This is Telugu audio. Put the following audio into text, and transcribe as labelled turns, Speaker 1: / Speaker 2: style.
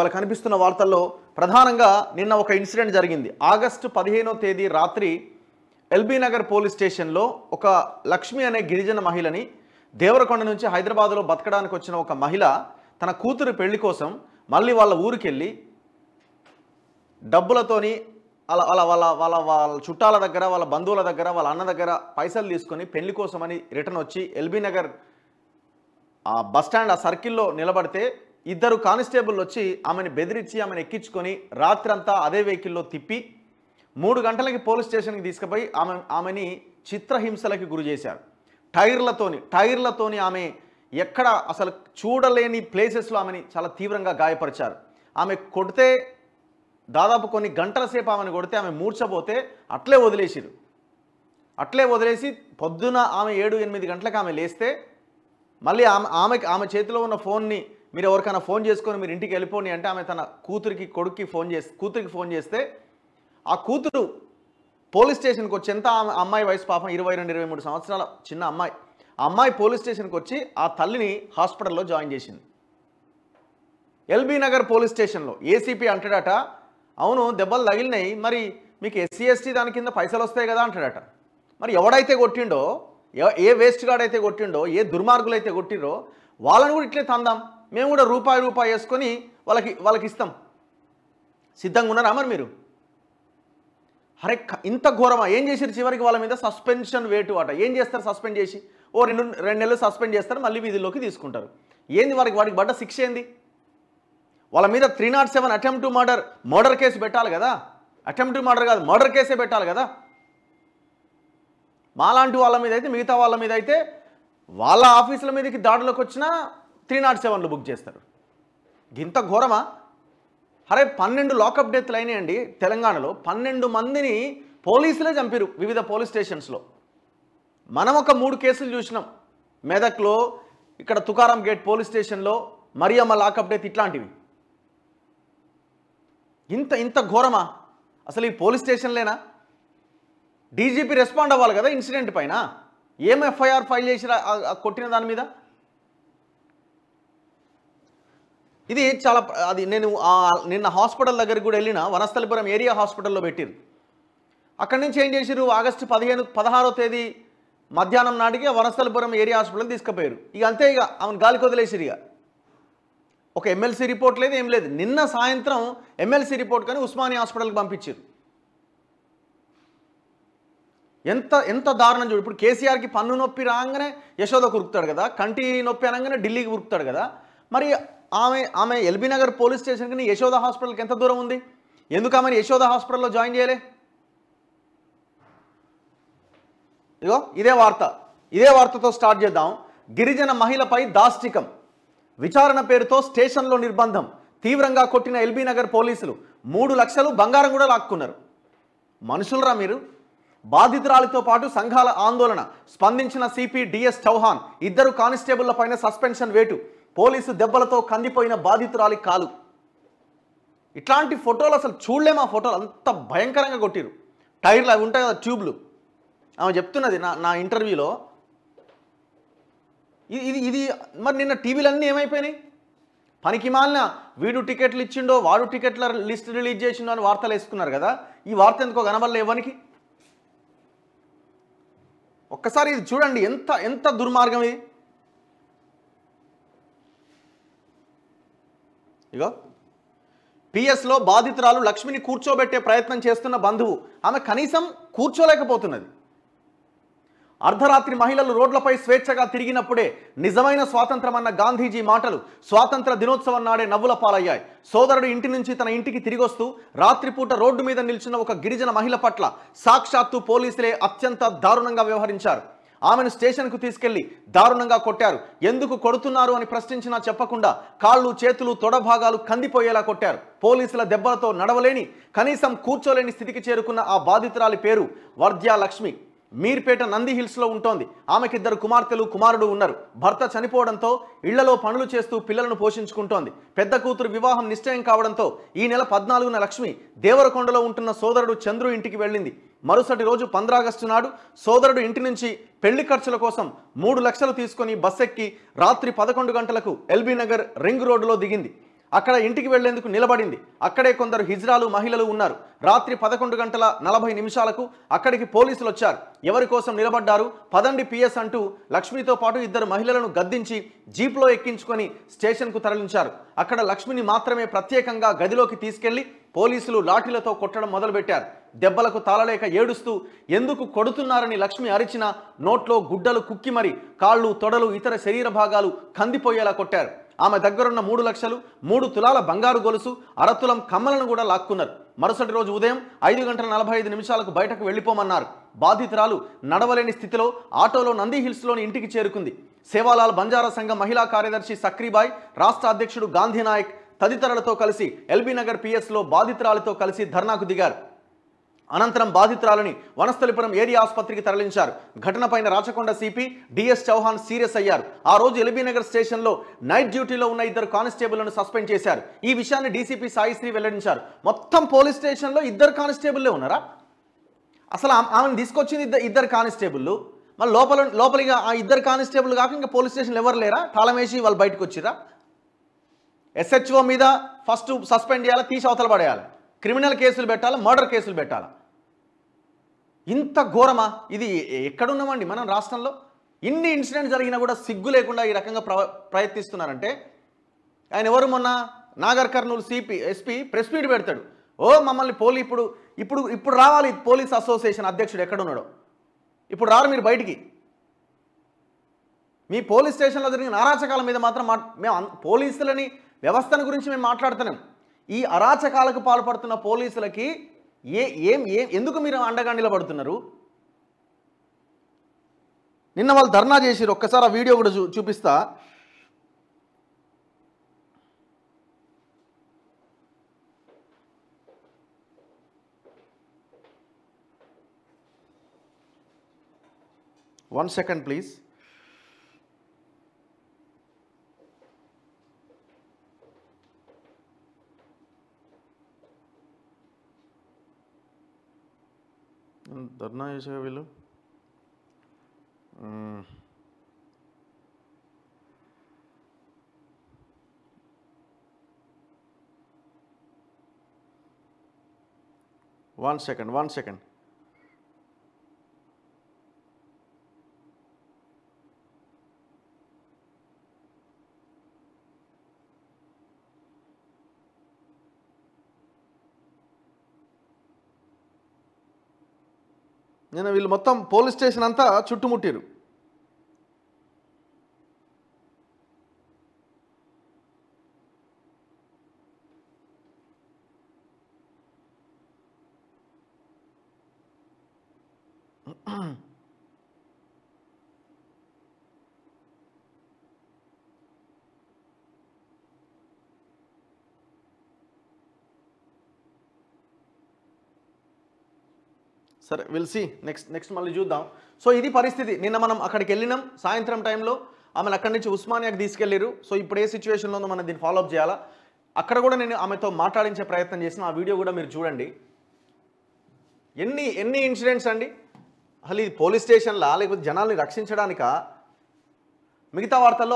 Speaker 1: ఇవాళ కనిపిస్తున్న వార్తల్లో ప్రధానంగా నిన్న ఒక ఇన్సిడెంట్ జరిగింది ఆగస్టు పదిహేనో తేదీ రాత్రి ఎల్బీ నగర్ పోలీస్ స్టేషన్లో ఒక లక్ష్మి అనే గిరిజన మహిళని దేవరకొండ నుంచి హైదరాబాద్లో బతకడానికి వచ్చిన ఒక మహిళ తన కూతురు పెళ్లి కోసం మళ్ళీ వాళ్ళ ఊరికెళ్ళి డబ్బులతోని అలా అలా వాళ్ళ వాళ్ళ వాళ్ళ చుట్టాల దగ్గర వాళ్ళ బంధువుల దగ్గర వాళ్ళ అన్న దగ్గర పైసలు తీసుకొని పెళ్లి కోసమని రిటర్న్ వచ్చి ఎల్బీ నగర్ బస్ స్టాండ్ ఆ సర్కిల్లో నిలబడితే ఇద్దరు కానిస్టేబుల్ వచ్చి ఆమెను బెదిరించి ఆమెను ఎక్కించుకొని రాత్రంతా అదే వెహికల్లో తిప్పి మూడు గంటలకి పోలీస్ స్టేషన్కి తీసుకుపోయి ఆమె ఆమెని చిత్రహింసలకి గురి చేశారు టైర్లతోని టైర్లతోని ఆమె ఎక్కడ అసలు చూడలేని ప్లేసెస్లో ఆమెని చాలా తీవ్రంగా గాయపరిచారు ఆమె కొడితే దాదాపు కొన్ని గంటల సేపు ఆమెను కొడితే ఆమె మూర్చపోతే అట్లే వదిలేసిరు అట్లే వదిలేసి పొద్దున ఆమె ఏడు ఎనిమిది గంటలకు ఆమె లేస్తే మళ్ళీ ఆమె ఆమెకి ఆమె చేతిలో ఉన్న ఫోన్ని మీరు ఎవరికైనా ఫోన్ చేసుకొని మీరు ఇంటికి వెళ్ళిపోండి అంటే ఆమె తన కూతురికి కొడుక్కి ఫోన్ చేసి కూతురికి ఫోన్ చేస్తే ఆ కూతురు పోలీస్ స్టేషన్కి వచ్చి ఎంత అమ్మాయి వయసు పాపం ఇరవై రెండు ఇరవై మూడు సంవత్సరాల చిన్న అమ్మాయి అమ్మాయి పోలీస్ స్టేషన్కి వచ్చి ఆ తల్లిని హాస్పిటల్లో జాయిన్ చేసింది ఎల్బీ నగర్ పోలీస్ స్టేషన్లో ఏసీపీ అంటాడట అవును దెబ్బలు తగిలినాయి మరి మీకు ఎస్సీ ఎస్టీ దాని కింద పైసలు వస్తాయి కదా అంటాడట మరి ఎవడైతే కొట్టిండో ఏ వేస్ట్ గార్డ్ అయితే కొట్టిండో ఏ దుర్మార్గులు అయితే కొట్టిండో వాళ్ళని కూడా ఇట్లే తందాం మేము కూడా రూపాయి రూపాయి వేసుకొని వాళ్ళకి వాళ్ళకి ఇస్తాం సిద్ధంగా ఉన్నారా మరి మీరు అరే ఇంత ఘోరమా ఏం చేసారు చివరికి వాళ్ళ మీద సస్పెన్షన్ వేటు అట ఏం చేస్తారు సస్పెండ్ చేసి ఓ రెండు రెండు నెలలు సస్పెండ్ చేస్తారు మళ్ళీ వీధిలోకి తీసుకుంటారు ఏంది వారికి వాడికి పడ్డ శిక్ష ఏంది వాళ్ళ మీద three not seven attempt to murder murder case పెట్టాలి కదా అటెంప్ట్ మర్డర్ కాదు మర్డర్ కేసే పెట్టాలి కదా మాలాంటి వాళ్ళ మీద అయితే మిగతా వాళ్ళ మీద అయితే వాళ్ళ ఆఫీసుల మీదకి దాడులకు వచ్చినా త్రీ నాట్ సెవెన్లు బుక్ చేస్తారు ఇంత ఘోరమా అరే పన్నెండు లాకప్ డెత్లు అయినాయండి తెలంగాణలో పన్నెండు మందిని పోలీసులే చంపారు వివిధ పోలీస్ స్టేషన్స్లో మనం ఒక మూడు కేసులు చూసినాం మెదక్లో ఇక్కడ తుకారం గేట్ పోలీస్ స్టేషన్లో మరియమ్మ లాకప్ డెత్ ఇట్లాంటివి ఇంత ఇంత ఘోరమా అసలు ఈ పోలీస్ స్టేషన్లేనా డీజీపీ రెస్పాండ్ అవ్వాలి కదా ఇన్సిడెంట్ పైన ఏం ఎఫ్ఐఆర్ ఫైల్ చేసిన కొట్టిన దాని మీద ఇది చాలా అది నేను నిన్న హాస్పిటల్ దగ్గరికి కూడా వెళ్ళిన వనస్థలిపురం ఏరియా హాస్పిటల్లో పెట్టిరు అక్కడి నుంచి ఏం చేసిరు ఆగస్టు పదిహేను పదహారో తేదీ మధ్యాహ్నం నాటికి వనస్థలిపురం ఏరియా హాస్పిటల్ తీసుకుపోయారు ఇక అంతే ఇక ఆమెను గాలికి వదిలేసిరు ఇక ఒక ఎమ్మెల్సీ రిపోర్ట్ లేదు ఏం లేదు నిన్న సాయంత్రం ఎమ్మెల్సీ రిపోర్ట్ కానీ ఉస్మానియా హాస్పిటల్కి పంపించారు ఎంత ఎంత దారుణం చూడు ఇప్పుడు కేసీఆర్కి పన్ను నొప్పి రాగానే యశోద కురుకుతాడు కదా కంటి నొప్పి అనగానే ఢిల్లీకి కురుకుతాడు కదా మరి ఆమె ఆమె ఎల్బీ నగర్ పోలీస్ స్టేషన్కి యశోద హాస్పిటల్కి ఎంత దూరం ఉంది ఎందుకు ఆమెను యశోద హాస్పిటల్లో జాయిన్ చేయలే ఇదిగో ఇదే వార్త ఇదే వార్తతో స్టార్ట్ చేద్దాం గిరిజన మహిళపై దాష్టికం విచారణ పేరుతో స్టేషన్లో నిర్బంధం తీవ్రంగా కొట్టిన ఎల్బీ నగర్ పోలీసులు మూడు లక్షలు బంగారం కూడా లాక్కున్నారు మనుషులరా మీరు బాధితురాలితో పాటు సంఘాల ఆందోళన స్పందించిన సిపి డిఎస్ చౌహాన్ ఇద్దరు పైన సస్పెన్షన్ వేటు పోలీసు దెబ్బలతో కందిపోయిన బాధితురాలి కాలు ఇట్లాంటి ఫోటోలు అసలు చూడలేము ఆ ఫోటోలు అంత భయంకరంగా కొట్టిరు టైర్లు అవి ఉంటాయి కదా ట్యూబ్లు ఆమె చెప్తున్నది నా నా ఇంటర్వ్యూలో ఇది ఇది మరి నిన్న టీవీలన్నీ ఏమైపోయినాయి పనికి మాలిన వీడు టికెట్లు ఇచ్చిండో వాడు టికెట్ల లిస్ట్ రిలీజ్ చేసిండో అని వార్తలు వేసుకున్నారు కదా ఈ వార్త ఎందుకో కనబడలే ఇవ్వనికి ఒక్కసారి ఇది చూడండి ఎంత ఎంత దుర్మార్గం ఇది ఇగో పిఎస్లో బాధితురాలు లక్ష్మిని కూర్చోబెట్టే ప్రయత్నం చేస్తున్న బంధువు ఆమె కనీసం కూర్చోలేకపోతున్నది అర్ధరాత్రి మహిళలు రోడ్లపై స్వేచ్ఛగా తిరిగినప్పుడే నిజమైన స్వాతంత్రం అన్న గాంధీజీ మాటలు స్వాతంత్ర దినోత్సవం నాడే నవ్వుల పాలయ్యాయి సోదరుడు ఇంటి నుంచి తన ఇంటికి తిరిగొస్తూ రాత్రిపూట రోడ్డు మీద నిల్చున్న ఒక గిరిజన మహిళ పట్ల సాక్షాత్తు పోలీసులే అత్యంత దారుణంగా వ్యవహరించారు ఆమెను స్టేషన్కు తీసుకెళ్లి దారుణంగా కొట్టారు ఎందుకు కొడుతున్నారు అని ప్రశ్నించినా చెప్పకుండా కాళ్ళు చేతులు తొడభాగాలు కందిపోయేలా కొట్టారు పోలీసుల దెబ్బలతో నడవలేని కనీసం కూర్చోలేని స్థితికి చేరుకున్న ఆ బాధితురాలి పేరు వర్ధ్యా లక్ష్మి మీర్పేట నంది హిల్స్లో ఉంటోంది ఆమెకిద్దరు కుమార్తెలు కుమారుడు ఉన్నారు భర్త చనిపోవడంతో ఇళ్లలో పనులు చేస్తూ పిల్లలను పోషించుకుంటోంది పెద్ద కూతురు వివాహం నిశ్చయం కావడంతో ఈ నెల పద్నాలుగున లక్ష్మి దేవరకొండలో ఉంటున్న సోదరుడు చంద్రు ఇంటికి వెళ్ళింది మరుసటి రోజు పంద్రాగస్టు నాడు సోదరుడు ఇంటి నుంచి పెళ్లి ఖర్చుల కోసం మూడు లక్షలు తీసుకొని బస్ ఎక్కి రాత్రి పదకొండు గంటలకు ఎల్బీ నగర్ రింగ్ రోడ్డులో దిగింది అక్కడ ఇంటికి వెళ్లేందుకు నిలబడింది అక్కడే కొందరు హిజ్రాలు మహిళలు ఉన్నారు రాత్రి పదకొండు గంటల నలభై నిమిషాలకు అక్కడికి పోలీసులు వచ్చారు ఎవరి కోసం నిలబడ్డారు పదండి పిఎస్ అంటూ లక్ష్మితో పాటు ఇద్దరు మహిళలను గద్దించి జీప్లో ఎక్కించుకొని స్టేషన్కు తరలించారు అక్కడ లక్ష్మిని మాత్రమే ప్రత్యేకంగా గదిలోకి తీసుకెళ్లి పోలీసులు లాఠీలతో కొట్టడం మొదలుపెట్టారు దెబ్బలకు తాళలేక ఏడుస్తూ ఎందుకు కొడుతున్నారని లక్ష్మి అరిచిన నోట్లో గుడ్డలు కుక్కి మరి కాళ్ళు తొడలు ఇతర శరీర భాగాలు కందిపోయేలా కొట్టారు ఆమె దగ్గరున్న మూడు లక్షలు మూడు తులాల బంగారు గొలుసు అరతులం కమ్మలను కూడా లాక్కున్నారు మరుసటి రోజు ఉదయం ఐదు గంటల నలభై ఐదు నిమిషాలకు బయటకు వెళ్ళిపోమన్నారు బాధితురాలు నడవలేని స్థితిలో ఆటోలో నందిహిల్స్లోని ఇంటికి చేరుకుంది సేవాలాల్ బంజారా సంఘ మహిళా కార్యదర్శి సక్రీబాయ్ రాష్ట్ర అధ్యక్షుడు గాంధీనాయక్ తదితరులతో కలిసి ఎల్బీనగర్ పిఎస్లో బాధితురాలతో కలిసి ధర్నాకు దిగారు అనంతరం బాధితురాలని వనస్థలిపురం ఏరియా ఆసుపత్రికి తరలించారు ఘటనపైన Rachakonda CP DS Chauhan serious అయ్యారు ఆ రోజు ఎల్బీనగర్ స్టేషన్లో నైట్ డ్యూటీలో ఉన్న ఇద్దరు కానిస్టేబుల్ను సస్పెండ్ చేశారు ఈ విషయాన్ని డీసీపీ సాయిశ్రీ వెల్లడించారు మొత్తం పోలీస్ స్టేషన్లో ఇద్దరు కానిస్టేబుల్లే ఉన్నారా అసలు ఆమెను తీసుకొచ్చింది ఇద్దరు కానిస్టేబుల్ కానిస్టేబుల్లు మళ్ళీ లోపల లోపలిగా ఆ ఇద్దరు కానిస్టేబుల్ కాక ఇంకా పోలీస్ స్టేషన్లు ఎవరు లేరా తాళమేసి వాళ్ళు బయటకు వచ్చిరా ఎస్హెచ్ఓ మీద ఫస్ట్ సస్పెండ్ చేయాలా తీసి అవతల పడేయాలి క్రిమినల్ కేసులు పెట్టాలా మర్డర్ కేసులు పెట్టాలా ఇంత ఘోరమా ఇది ఎక్కడున్నామండి మనం రాష్ట్రంలో ఇన్ని ఇన్సిడెంట్ జరిగినా కూడా సిగ్గు లేకుండా ఈ రకంగా ప్రయత్నిస్తున్నారంటే ఆయన ఎవరు మొన్న Nagarkurnool CP SP press meet పెడతాడు ఓ మమ్మల్ని పోలీ ఇప్పుడు ఇప్పుడు ఇప్పుడు రావాలి పోలీస్ అసోసియేషన్ అధ్యక్షుడు ఎక్కడున్నాడో ఇప్పుడు రారు మీరు బయటికి మీ పోలీస్ స్టేషన్లో జరిగిన అరాచకాల మీద మాత్రం మేము పోలీసులని వ్యవస్థను గురించి మేము మాట్లాడుతున్నాం ఈ అరాచకాలకు పాల్పడుతున్న పోలీసులకి ఏ ఏం ఏం ఎందుకు మీరు అండగా నిలబడుతున్నారు నిన్న వాళ్ళు ధర్నా చేసిరు ఒక్కసారి ఆ వీడియో కూడా చూ చూపిస్తా వన్ సెకండ్ ప్లీజ్ ధర్నా చేసేవా వీళ్ళు వన్ సెకండ్ వన్ సెకండ్ నేను వీళ్ళు మొత్తం పోలీస్ స్టేషన్ అంతా చుట్టుముట్టిరు సరే విల్సి నెక్స్ట్ నెక్స్ట్ మళ్ళీ చూద్దాం సో ఇది పరిస్థితి నిన్న మనం అక్కడికి వెళ్ళినాం సాయంత్రం టైంలో ఆమెను అక్కడి నుంచి ఉస్మానియాకి తీసుకెళ్లారు సో ఇప్పుడు ఏ సిచ్యువేషన్లో ఉందో మనం దీన్ని ఫాలోఅప్ చేయాలా అక్కడ కూడా నేను ఆమెతో మాట్లాడించే ప్రయత్నం చేసిన ఆ వీడియో కూడా మీరు చూడండి ఎన్ని ఎన్ని ఇన్సిడెంట్స్ అండి అసలు ఇది పోలీస్ స్టేషన్లా లేకపోతే జనాల్ని రక్షించడానిక మిగతా వార్తల్లో